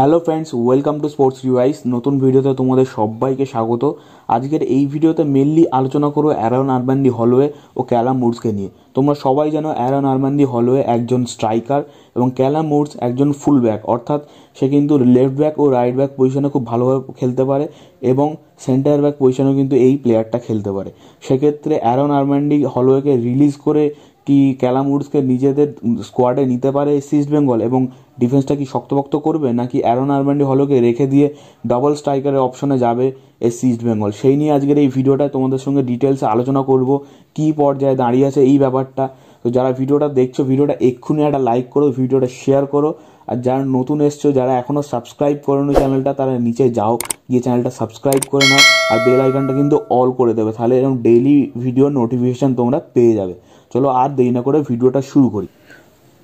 hello friends welcome to sports device নতুন ভিডিওতে তোমাদের সবাইকে স্বাগত আজকের এই ভিডিওতে মেনলি আলোচনা করো অ্যারন আরমান্দি হলওয়ে ও ক্যালাম মুডসকে নিয়ে তোমরা সবাই জানো অ্যারন আরমান্দি হলওয়ে একজন স্ট্রাইকার এবং ক্যালাম মুডস একজন ফুল ব্যাক অর্থাৎ সে কিন্তু লেফট ব্যাক ও রাইট ব্যাক পজিশনে খুব ভালোভাবে খেলতে পারে এবং সেন্টার ব্যাক পজিশনেও কিন্তু এই প্লেয়ারটা খেলতে পারে সেক্ষেত্রে অ্যারন আরমান্ডি হলওয়েকে রিলিজ করে কি ক্যালাম উডসকে নিজেদের স্কোয়াডে নিতে পারে ইস্ট বেঙ্গল এবং ডিফেন্সটা কি শক্তপক্ত করবে নাকি অ্যারন আর্মান্ডি হলোকে রেখে দিয়ে ডাবল স্ট্রাইকারের অপশনে যাবে এসি ইস্ট বেঙ্গল সেই নিয়ে আজকের এই ভিডিওটা তোমাদের সঙ্গে ডিটেলসে আলোচনা করব কি পর্যায়ে দাঁড়িয়ে আছে এই ব্যাপারটা তো যারা ভিডিওটা দেখছো ভিডিওটা এক্ষুনি একটা লাইক করো ভিডিওটা শেয়ার করো আর যারা নতুন এসছো যারা এখনও সাবস্ক্রাইব করেনি চ্যানেলটা তারা নিচে যাও গিয়ে চ্যানেলটা সাবস্ক্রাইব করে নাও আর বেল আইকনটা কিন্তু অল করে দেবে তাহলে এরকম ডেইলি ভিডিও নোটিফিকেশান তোমরা পেয়ে যাবে চলো আর দেরি না করে ভিডিওটা শুরু করি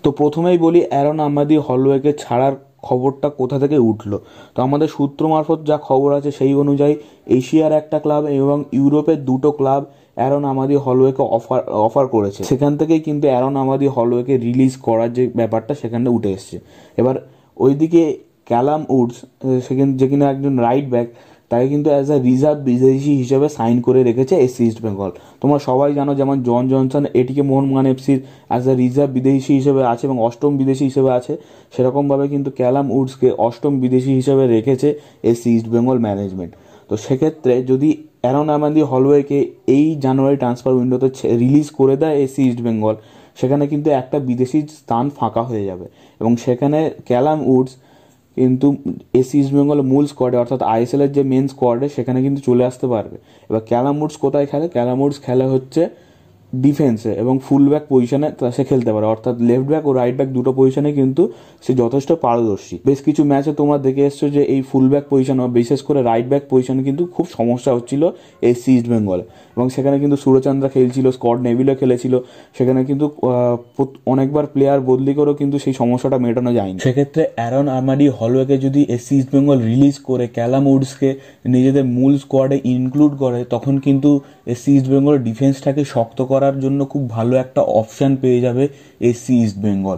তো প্রথমেই বলি অ্যারন আমাদি হলওয়েকে ছাড়ার খবরটা কোথা থেকে উঠল তো আমাদের সূত্র মারফত যা খবর আছে সেই অনুযায়ী এশিয়ার একটা ক্লাব এবং ইউরোপের দুটো ক্লাব অ্যারন আমাদি হলওয়েকে অফার অফার করেছে সেখান থেকেই কিন্তু অ্যারন আমাদি হলওয়েকে রিলিজ করার যে ব্যাপারটা সেখানে উঠে এসছে এবার ওইদিকে ক্যালাম উডস সেখানে যে কিনা একজন রাইট ব্যাক তাকে কিন্তু অ্যাজ আ রিজার্ভ বিদেশি হিসেবে সাইন করে রেখেছে এসি ইস্ট বেঙ্গল তোমরা সবাই জানো যেমন জন জনসন এটিকে মোহনমান এফসির অ্যাজ আ রিজার্ভ বিদেশি হিসেবে আছে এবং অষ্টম বিদেশি হিসেবে আছে সেরকমভাবে কিন্তু ক্যালাম উডসকে অষ্টম বিদেশি হিসেবে রেখেছে এসি ইস্ট বেঙ্গল ম্যানেজমেন্ট তো সেক্ষেত্রে যদি অ্যারন আমাদি হলওয়েকে এই জানুয়ারি ট্রান্সফার উইন্ডোতে রিলিজ করে দেয় এসি ইস্ট বেঙ্গল সেখানে কিন্তু একটা বিদেশি স্থান ফাঁকা হয়ে যাবে এবং সেখানে ক্যালাম উডস কিন্তু এসি ইস্ট বেঙ্গল মূল স্কোয়াডে অর্থাৎ আইএসএলের যে মেন স্কোয়াডে সেখানে কিন্তু চলে আসতে পারবে এবার ক্যালামুডস কোথায় খেলে ক্যালামুডস খেলা হচ্ছে ডিফেন্সে এবং ফুল ব্যাক পজিশনে সে খেলতে পারে অর্থাৎ লেফট ব্যাক ও রাইট ব্যাক দুটো পজিশনে কিন্তু সে যথেষ্ট পারদর্শী বেশ কিছু ম্যাচে তোমরা দেখে এসছো যে এই ফুল ব্যাক পজিশন বিশেষ করে রাইট ব্যাক পজিশন কিন্তু খুব সমস্যা হচ্ছিল এসসি ইস্ট বেঙ্গলে এবং সেখানে কিন্তু সুরচন্দ্রা খেলছিল স্কট নেভিলও খেলেছিল সেখানে কিন্তু অনেকবার প্লেয়ার বদলি করেও কিন্তু সেই সমস্যাটা মেটানো যায়নি সেক্ষেত্রে অ্যারন আর্মাডি হলওয়েকে যদি এসি ইস্ট বেঙ্গল রিলিজ করে ক্যালাম উডসকে নিজেদের মূল স্কোয়াডে ইনক্লুড করে তখন কিন্তু এসি ইস্ট বেঙ্গল ডিফেন্সটাকে শক্ত করা করার জন্য খুব ভালো একটা অপশান পেয়ে যাবে এসি ইস্ট বেঙ্গল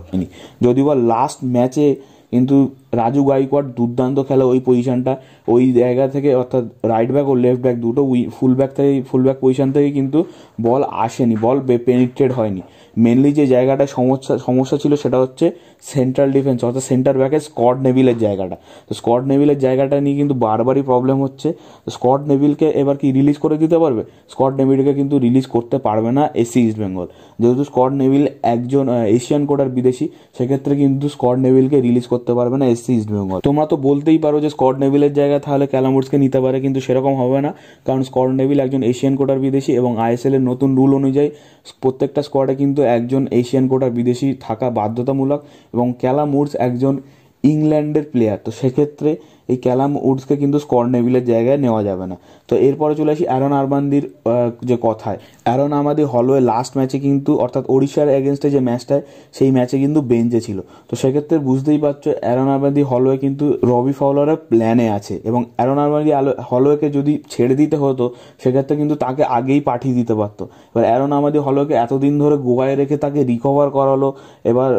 যদিও বা লাস্ট ম্যাচে কিন্তু রাজু গাইকোয়াড় দুর্দান্ত খেলে ওই পজিশনটা ওই জায়গা থেকে অর্থাৎ রাইট ব্যাক ও লেফট ব্যাক দুটো উই ফুল ব্যাক থেকে ফুল ব্যাক পজিশন থেকে কিন্তু বল আসেনি বল পেনিট্রেট হয়নি মেনলি যে জায়গাটা সমস্যা সমস্যা ছিল সেটা হচ্ছে সেন্ট্রাল ডিফেন্স অর্থাৎ সেন্টার ব্যাকে স্কট নেভিলের জায়গাটা তো স্কট নেভিলের জায়গাটা নিয়ে কিন্তু বারবারই প্রবলেম হচ্ছে স্কট নেভিলকে এবার কি রিলিজ করে দিতে পারবে স্কট নেভিলকে কিন্তু রিলিজ করতে পারবে না এসি ইস্ট বেঙ্গল যেহেতু স্কট নেভিল একজন এশিয়ান কোটার বিদেশি সেক্ষেত্রে কিন্তু স্কট নেভিলকে রিলিজ করতে পারবে না ইস্ট বেঙ্গল তোমরা তো বলতেই পারো যে স্কট নেভিলের জায়গায় তাহলে ক্যালামোর্সকে নিতে পারে কিন্তু সেরকম হবে না কারণ স্কট নেভিল একজন এশিয়ান কোটার বিদেশি এবং আইএসএল এর নতুন রুল অনুযায়ী প্রত্যেকটা স্কোয়াডে কিন্তু একজন এশিয়ান কোটার বিদেশি থাকা বাধ্যতামূলক এবং ক্যালামোর্স একজন ইংল্যান্ডের প্লেয়ার তো সেক্ষেত্রে এই ক্যালাম উডসকে কিন্তু স্কট নেভিলের জায়গায় নেওয়া যাবে না তো এরপরে চলে আসি অ্যারন আরবান্দির যে কথায় অ্যারন আমাদের হলওয়ে লাস্ট ম্যাচে কিন্তু অর্থাৎ ওড়িশার এগেনস্টে যে ম্যাচটায় সেই ম্যাচে কিন্তু বেঞ্চে ছিল তো সেক্ষেত্রে বুঝতেই পারছো অ্যারন আরবান্দি হলওয়ে কিন্তু রবি ফাউলারের প্ল্যানে আছে এবং অ্যারন আরবান্দি হলওয়েকে যদি ছেড়ে দিতে হতো সেক্ষেত্রে কিন্তু তাকে আগেই পাঠিয়ে দিতে পারতো এবার অ্যারন আমাদের হলওয়েকে এতদিন ধরে গোয়ায় রেখে তাকে রিকভার করালো এবার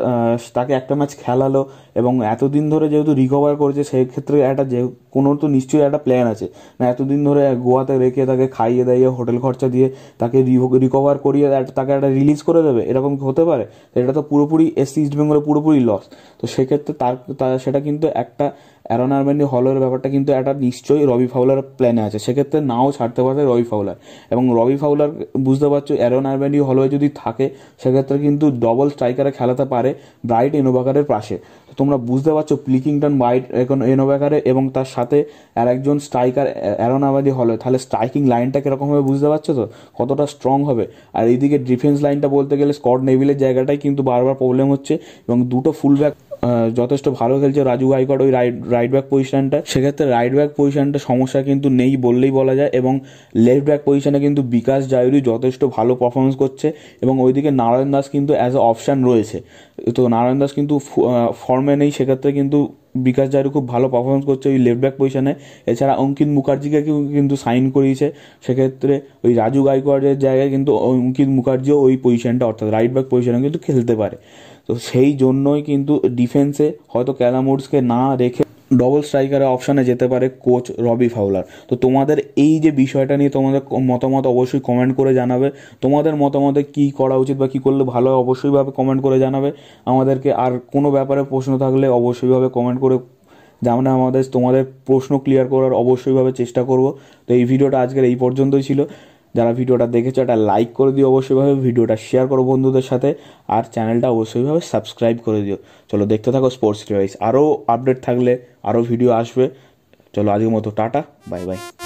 তাকে একটা ম্যাচ খেলালো এবং এতদিন ধরে যেহেতু রিকভার করেছে সেক্ষেত্রে একটা যে কোনো তো নিশ্চয়ই একটা প্ল্যান আছে না এতদিন ধরে গোয়াতে রেখে তাকে খাইয়ে দাইয়ে হোটেল খরচা দিয়ে তাকে রিকভার করিয়ে তাকে একটা রিলিজ করে দেবে এরকম হতে পারে এটা তো পুরোপুরি এসসি ইস্ট বেঙ্গলে পুরোপুরি লস তো সেক্ষেত্রে তার সেটা কিন্তু একটা অ্যারন আরবানি হলের ব্যাপারটা কিন্তু একটা নিশ্চয়ই রবি ফাউলার প্ল্যানে আছে সেক্ষেত্রে নাও ছাড়তে পারে রবি ফাউলার এবং রবি ফাউলার বুঝতে পারছো অ্যারন আরবানি হলওয়ে যদি থাকে সেক্ষেত্রে কিন্তু ডবল স্ট্রাইকারে খেলাতে পারে ব্রাইট ইনোভাকারের পাশে তোমরা বুঝতে পারছো প্লিকিংটন ব্রাইট এখন এনোভাকারে এবং তার সাথে আর একজন স্ট্রাইকার অ্যারন আবাদি হলে তাহলে স্ট্রাইকিং লাইনটা কীরকম হবে বুঝতে পারছো তো কতটা স্ট্রং হবে আর এইদিকে ডিফেন্স লাইনটা বলতে গেলে স্কট নেভিলের জায়গাটাই কিন্তু বারবার প্রবলেম হচ্ছে এবং দুটো ফুল ব্যাক যথেষ্ট ভালো খেলছে রাজু গাইকট ওই রাইট রাইট ব্যাক পজিশনটা সেক্ষেত্রে রাইট ব্যাক পজিশনটা সমস্যা কিন্তু নেই বললেই বলা যায় এবং লেফট ব্যাক পজিশনে কিন্তু বিকাশ জায়ুরি যথেষ্ট ভালো পারফরমেন্স করছে এবং ওইদিকে নারায়ণ দাস কিন্তু অ্যাজ এ অপশান রয়েছে তো নারায়ণ দাস কিন্তু ফর্মে নেই সেক্ষেত্রে কিন্তু বিকাশ জারু খুব ভালো পারফরমেন্স করছে ওই লেফট ব্যাক পজিশনে এছাড়া অঙ্কিত মুখার্জিকে কিন্তু সাইন করিয়েছে সেক্ষেত্রে ওই রাজু গাইকোয়াড়ের জায়গায় কিন্তু অঙ্কিত মুখার্জিও ওই পজিশনটা অর্থাৎ রাইট ব্যাক পজিশনে কিন্তু খেলতে পারে তো সেই জন্যই কিন্তু ডিফেন্সে হয়তো ক্যালামুডসকে না রেখে ডবল স্ট্রাইকারের অপশানে যেতে পারে কোচ রবি ফাউলার তো তোমাদের এই যে বিষয়টা নিয়ে তোমাদের মতামত অবশ্যই কমেন্ট করে জানাবে তোমাদের মতামতে কি করা উচিত বা কি করলে ভালো হয় অবশ্যইভাবে কমেন্ট করে জানাবে আমাদেরকে আর কোনো ব্যাপারে প্রশ্ন থাকলে অবশ্যইভাবে কমেন্ট করে আমরা আমাদের তোমাদের প্রশ্ন ক্লিয়ার করার অবশ্যইভাবে চেষ্টা করব তো এই ভিডিওটা আজকের এই পর্যন্তই ছিল যারা ভিডিওটা দেখেছো একটা লাইক করে দিও অবশ্যইভাবে ভিডিওটা শেয়ার করো বন্ধুদের সাথে আর চ্যানেলটা অবশ্যইভাবে সাবস্ক্রাইব করে দিও চলো দেখতে থাকো স্পোর্টস ডিভাইস আরও আপডেট থাকলে আরও ভিডিও আসবে চলো আজকের মতো টাটা বাই বাই